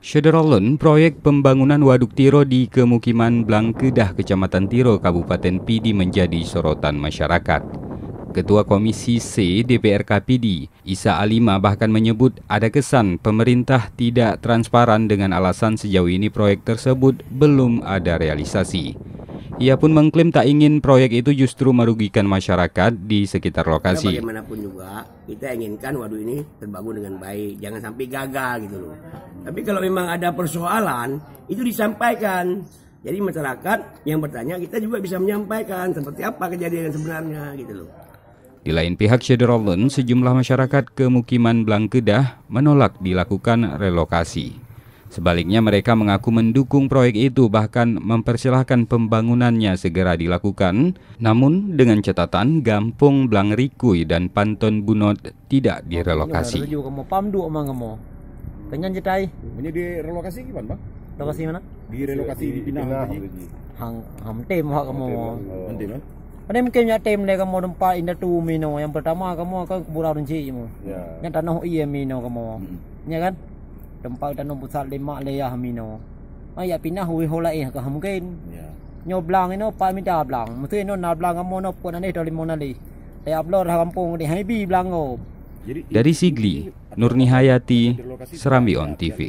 Sederalon, proyek pembangunan Waduk Tiro di Kemukiman Blangkedah, Kecamatan Tiro, Kabupaten Pidi menjadi sorotan masyarakat. Ketua Komisi C DPRK Pidi, Isa Alima bahkan menyebut ada kesan pemerintah tidak transparan dengan alasan sejauh ini proyek tersebut belum ada realisasi. Ia pun mengklaim tak ingin proyek itu justru merugikan masyarakat di sekitar lokasi. Karena bagaimanapun juga kita inginkan waduh ini terbangun dengan baik, jangan sampai gagal gitu loh. Tapi kalau memang ada persoalan itu disampaikan. Jadi masyarakat yang bertanya kita juga bisa menyampaikan seperti apa kejadian sebenarnya gitu loh. Di lain pihak Shadowland sejumlah masyarakat kemukiman Blangkedah menolak dilakukan relokasi. Sebaliknya mereka mengaku mendukung proyek itu bahkan mempersilahkan pembangunannya segera dilakukan. Namun dengan catatan Gampung Blangrikui dan Panton Bunot tidak direlokasi. Kenyan cetai. Ini direlokasi gimana, Bang? Lokasi mana? relokasi di Pinang. Hang tem ha kamu. Hamtem. Oh. Ada mungkin ya tem deh kamu tempat indah tu mino. Yang pertama kamu akan burau Rinci, kamu. Ya. Yang tanah iya mino kamu. Hmm. Ya kan? tempau tanam pusat lima leah mino ai ah, ya pina hui hola eh ka mungkin ya nyo blang ino eh, pa mi da blang mutu ino na blang amo no pun ane dari mona li ai ablor ha kampung di haibi blang o oh. dari sigli nurni hayati serambi on tv